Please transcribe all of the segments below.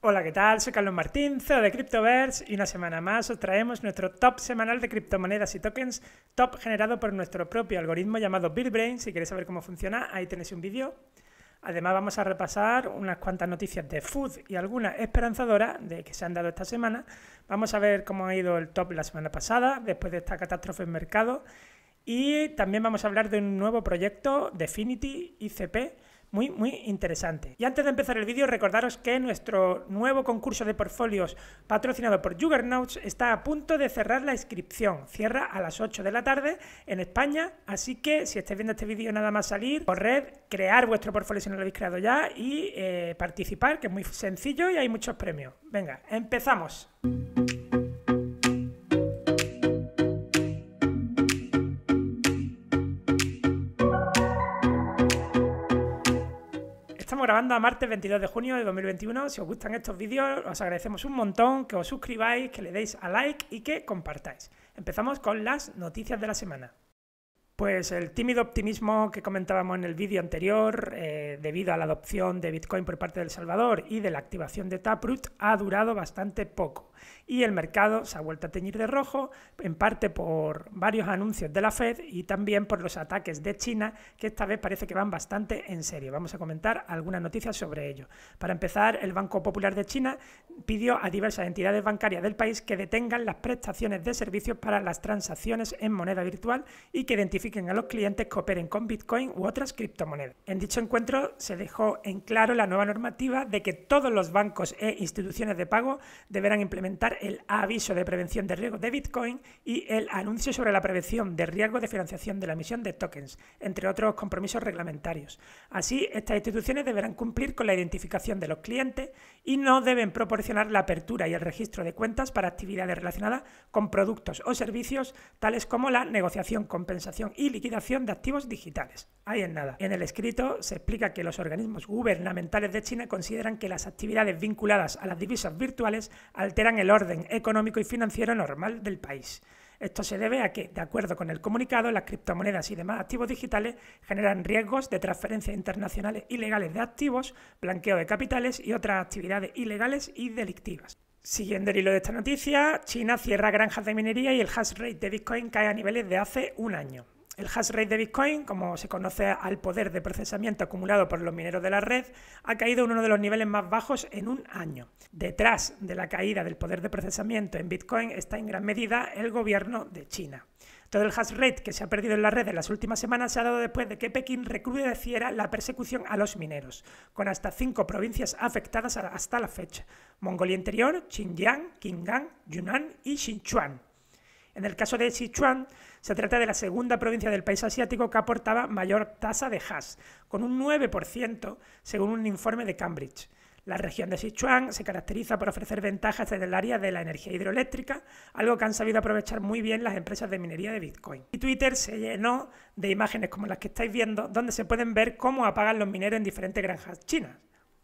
Hola, ¿qué tal? Soy Carlos Martín, CEO de Cryptoverse y una semana más os traemos nuestro top semanal de criptomonedas y tokens, top generado por nuestro propio algoritmo llamado Bitbrain. Si queréis saber cómo funciona, ahí tenéis un vídeo. Además vamos a repasar unas cuantas noticias de food y algunas esperanzadoras de que se han dado esta semana. Vamos a ver cómo ha ido el top la semana pasada, después de esta catástrofe en mercado. Y también vamos a hablar de un nuevo proyecto, Definity ICP, muy, muy interesante. Y antes de empezar el vídeo, recordaros que nuestro nuevo concurso de portfolios patrocinado por Juggernauts está a punto de cerrar la inscripción. Cierra a las 8 de la tarde en España, así que si estáis viendo este vídeo nada más salir, correr, crear vuestro portfolio si no lo habéis creado ya y eh, participar, que es muy sencillo y hay muchos premios. Venga, empezamos. estamos grabando a martes 22 de junio de 2021. Si os gustan estos vídeos, os agradecemos un montón que os suscribáis, que le deis a like y que compartáis. Empezamos con las noticias de la semana. Pues el tímido optimismo que comentábamos en el vídeo anterior, eh, debido a la adopción de Bitcoin por parte de Salvador y de la activación de Taproot, ha durado bastante poco. Y el mercado se ha vuelto a teñir de rojo, en parte por varios anuncios de la Fed y también por los ataques de China, que esta vez parece que van bastante en serio. Vamos a comentar algunas noticias sobre ello. Para empezar, el Banco Popular de China pidió a diversas entidades bancarias del país que detengan las prestaciones de servicios para las transacciones en moneda virtual y que identifiquen a los clientes que con Bitcoin u otras criptomonedas. En dicho encuentro se dejó en claro la nueva normativa de que todos los bancos e instituciones de pago deberán implementar el aviso de prevención de riesgos de Bitcoin y el anuncio sobre la prevención de riesgo de financiación de la emisión de tokens, entre otros compromisos reglamentarios. Así, estas instituciones deberán cumplir con la identificación de los clientes y no deben proporcionar la apertura y el registro de cuentas para actividades relacionadas con productos o servicios tales como la negociación, compensación y liquidación de activos digitales. Ahí en nada. En el escrito se explica que los organismos gubernamentales de China consideran que las actividades vinculadas a las divisas virtuales alteran el orden económico y financiero normal del país. Esto se debe a que, de acuerdo con el comunicado, las criptomonedas y demás activos digitales generan riesgos de transferencias internacionales ilegales de activos, blanqueo de capitales y otras actividades ilegales y delictivas. Siguiendo el hilo de esta noticia, China cierra granjas de minería y el hash rate de Bitcoin cae a niveles de hace un año. El hash rate de Bitcoin, como se conoce al poder de procesamiento acumulado por los mineros de la red, ha caído en uno de los niveles más bajos en un año. Detrás de la caída del poder de procesamiento en Bitcoin está en gran medida el gobierno de China. Todo el hash rate que se ha perdido en la red en las últimas semanas se ha dado después de que Pekín recrudeciera la persecución a los mineros, con hasta cinco provincias afectadas hasta la fecha: Mongolia Interior, Xinjiang, Qinghai, Yunnan y Xinchuan. En el caso de Sichuan, se trata de la segunda provincia del país asiático que aportaba mayor tasa de hash, con un 9% según un informe de Cambridge. La región de Sichuan se caracteriza por ofrecer ventajas desde el área de la energía hidroeléctrica, algo que han sabido aprovechar muy bien las empresas de minería de Bitcoin. Y Twitter se llenó de imágenes como las que estáis viendo, donde se pueden ver cómo apagan los mineros en diferentes granjas chinas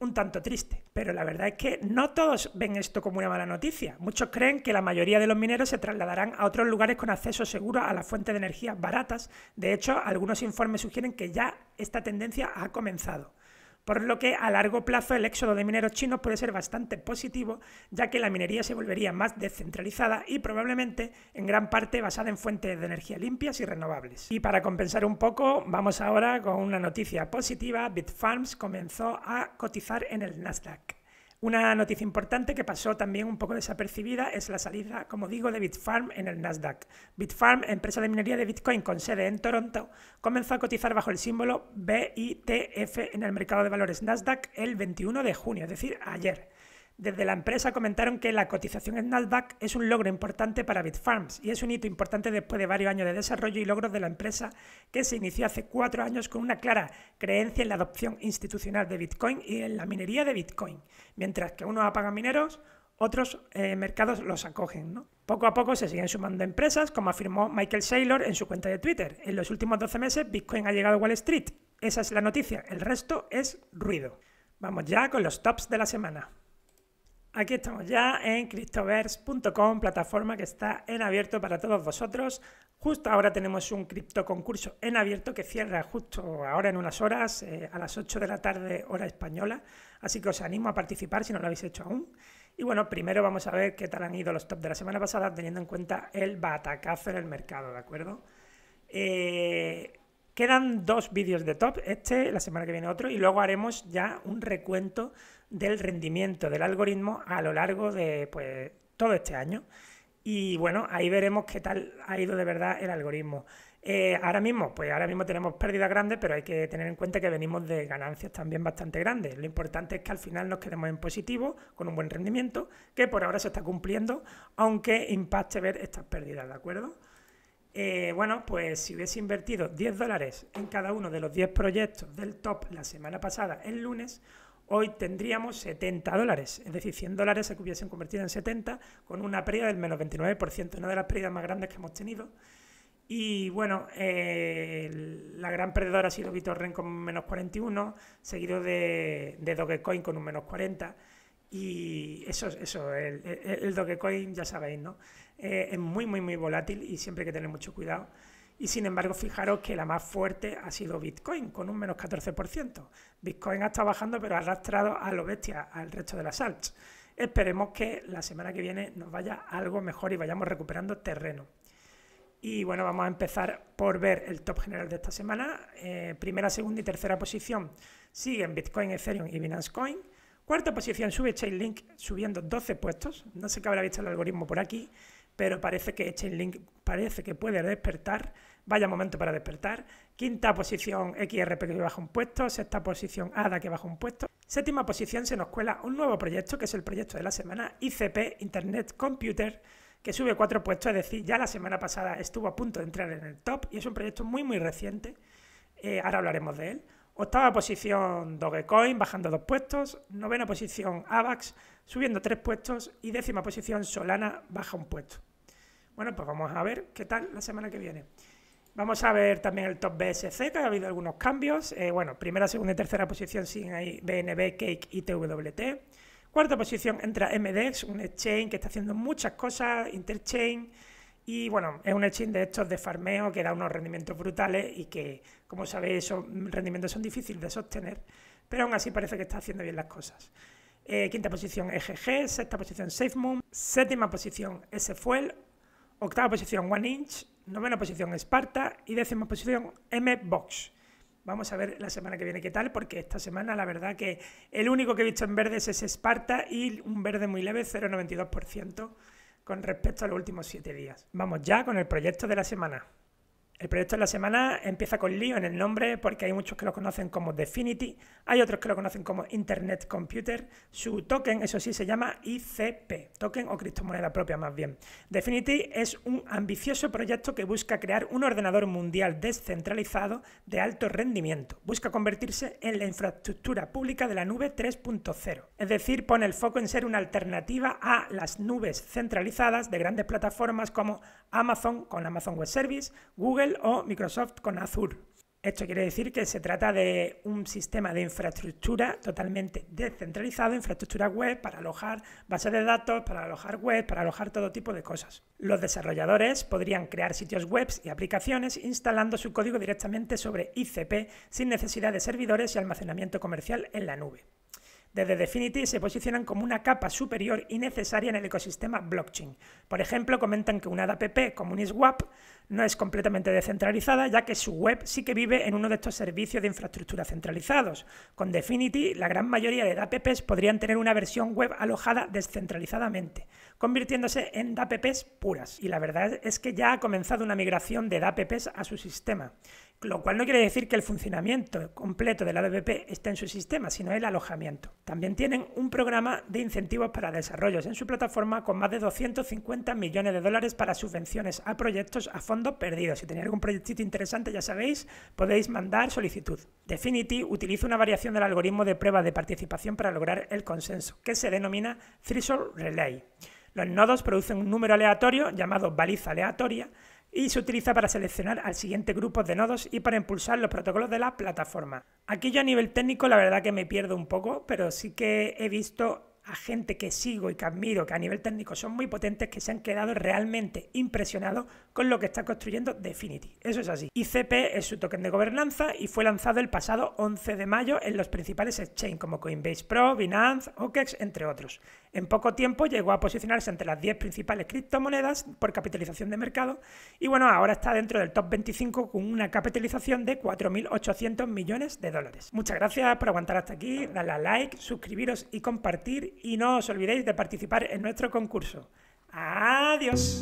un tanto triste, pero la verdad es que no todos ven esto como una mala noticia. Muchos creen que la mayoría de los mineros se trasladarán a otros lugares con acceso seguro a las fuentes de energía baratas. De hecho, algunos informes sugieren que ya esta tendencia ha comenzado por lo que a largo plazo el éxodo de mineros chinos puede ser bastante positivo, ya que la minería se volvería más descentralizada y probablemente en gran parte basada en fuentes de energía limpias y renovables. Y para compensar un poco, vamos ahora con una noticia positiva, Bitfarms comenzó a cotizar en el Nasdaq. Una noticia importante que pasó también un poco desapercibida es la salida, como digo, de Bitfarm en el Nasdaq. Bitfarm, empresa de minería de Bitcoin con sede en Toronto, comenzó a cotizar bajo el símbolo BITF en el mercado de valores Nasdaq el 21 de junio, es decir, ayer. Desde la empresa comentaron que la cotización en Nasdaq es un logro importante para Bitfarms y es un hito importante después de varios años de desarrollo y logros de la empresa que se inició hace cuatro años con una clara creencia en la adopción institucional de Bitcoin y en la minería de Bitcoin, mientras que unos apagan mineros, otros eh, mercados los acogen. Poco a poco se siguen sumando empresas, como afirmó Michael Saylor en su cuenta de Twitter. En los últimos 12 meses Bitcoin ha llegado a Wall Street. Esa es la noticia, el resto es ruido. Vamos ya con los tops de la semana. Aquí estamos ya en cryptoverse.com, plataforma que está en abierto para todos vosotros. Justo ahora tenemos un cripto concurso en abierto que cierra justo ahora en unas horas, eh, a las 8 de la tarde hora española. Así que os animo a participar si no lo habéis hecho aún. Y bueno, primero vamos a ver qué tal han ido los top de la semana pasada teniendo en cuenta el batacazo en el mercado, ¿de acuerdo? Eh, Quedan dos vídeos de top, este, la semana que viene otro, y luego haremos ya un recuento del rendimiento del algoritmo a lo largo de pues, todo este año. Y bueno, ahí veremos qué tal ha ido de verdad el algoritmo. Eh, ahora mismo, pues ahora mismo tenemos pérdidas grandes, pero hay que tener en cuenta que venimos de ganancias también bastante grandes. Lo importante es que al final nos quedemos en positivo, con un buen rendimiento, que por ahora se está cumpliendo, aunque impacte ver estas pérdidas, ¿de acuerdo? Eh, bueno, pues si hubiese invertido 10 dólares en cada uno de los 10 proyectos del top la semana pasada, el lunes, hoy tendríamos 70 dólares, es decir, 100 dólares se hubiesen convertido en 70 con una pérdida del menos 29%, una de las pérdidas más grandes que hemos tenido. Y bueno, eh, la gran perdedora ha sido Ren con un menos 41, seguido de, Dogecoin con un menos 40. Y eso, eso el, el Dogecoin ya sabéis, ¿no? Eh, es muy, muy, muy volátil y siempre hay que tener mucho cuidado. Y sin embargo, fijaros que la más fuerte ha sido Bitcoin, con un menos 14%. Bitcoin ha estado bajando, pero ha arrastrado a lo bestia, al resto de las alts. Esperemos que la semana que viene nos vaya algo mejor y vayamos recuperando terreno. Y bueno, vamos a empezar por ver el top general de esta semana. Eh, primera, segunda y tercera posición siguen Bitcoin, Ethereum y Binance Coin. Cuarta posición sube Chainlink subiendo 12 puestos. No sé qué habrá visto el algoritmo por aquí pero parece que Chainlink parece que puede despertar. Vaya momento para despertar. Quinta posición XRP que baja un puesto. Sexta posición ADA que baja un puesto. Séptima posición se nos cuela un nuevo proyecto que es el proyecto de la semana ICP Internet Computer que sube cuatro puestos. Es decir, ya la semana pasada estuvo a punto de entrar en el top y es un proyecto muy muy reciente. Eh, ahora hablaremos de él. Octava posición Dogecoin, bajando dos puestos. Novena posición AVAX, subiendo tres puestos. Y décima posición Solana, baja un puesto. Bueno, pues vamos a ver qué tal la semana que viene. Vamos a ver también el top BSC, que ha habido algunos cambios. Eh, bueno, primera, segunda y tercera posición siguen ahí BNB, Cake y TWT. Cuarta posición entra MDX, un exchange que está haciendo muchas cosas, Interchain. Y bueno, es un exchange de estos de farmeo que da unos rendimientos brutales y que, como sabéis, esos rendimientos son difíciles de sostener, pero aún así parece que está haciendo bien las cosas. Eh, quinta posición EGG, sexta posición SafeMoon, séptima posición SFuel, octava posición One Inch, novena posición Esparta y décima posición M-Box. Vamos a ver la semana que viene qué tal, porque esta semana la verdad que el único que he visto en verdes es Sparta y un verde muy leve, 0,92% con respecto a los últimos siete días. Vamos ya con el proyecto de la semana. El proyecto de la semana empieza con lío en el nombre porque hay muchos que lo conocen como Definity, hay otros que lo conocen como Internet Computer. Su token, eso sí, se llama ICP, token o criptomoneda propia más bien. Definity es un ambicioso proyecto que busca crear un ordenador mundial descentralizado de alto rendimiento. Busca convertirse en la infraestructura pública de la nube 3.0. Es decir, pone el foco en ser una alternativa a las nubes centralizadas de grandes plataformas como Amazon con Amazon Web Service, Google, o Microsoft con Azure. Esto quiere decir que se trata de un sistema de infraestructura totalmente descentralizado, infraestructura web para alojar bases de datos, para alojar web, para alojar todo tipo de cosas. Los desarrolladores podrían crear sitios web y aplicaciones instalando su código directamente sobre ICP sin necesidad de servidores y almacenamiento comercial en la nube. Desde Definity se posicionan como una capa superior y necesaria en el ecosistema blockchain. Por ejemplo, comentan que una DApp como Uniswap no es completamente descentralizada, ya que su web sí que vive en uno de estos servicios de infraestructura centralizados. Con Definity, la gran mayoría de DApps podrían tener una versión web alojada descentralizadamente, convirtiéndose en DApps puras. Y la verdad es que ya ha comenzado una migración de DApps a su sistema. Lo cual no quiere decir que el funcionamiento completo de la BBP esté en su sistema, sino el alojamiento. También tienen un programa de incentivos para desarrollos en su plataforma con más de 250 millones de dólares para subvenciones a proyectos a fondo perdido. Si tenéis algún proyectito interesante, ya sabéis, podéis mandar solicitud. Definity utiliza una variación del algoritmo de prueba de participación para lograr el consenso, que se denomina Threshold Relay. Los nodos producen un número aleatorio llamado baliza aleatoria y se utiliza para seleccionar al siguiente grupo de nodos y para impulsar los protocolos de la plataforma. Aquí yo a nivel técnico la verdad que me pierdo un poco, pero sí que he visto a gente que sigo y que admiro, que a nivel técnico son muy potentes, que se han quedado realmente impresionados con lo que está construyendo Definity. Eso es así. ICP es su token de gobernanza y fue lanzado el pasado 11 de mayo en los principales exchanges como Coinbase Pro, Binance, OKEx, entre otros. En poco tiempo llegó a posicionarse entre las 10 principales criptomonedas por capitalización de mercado y bueno, ahora está dentro del top 25 con una capitalización de 4.800 millones de dólares. Muchas gracias por aguantar hasta aquí, darle a like, suscribiros y compartir y no os olvidéis de participar en nuestro concurso. Adiós.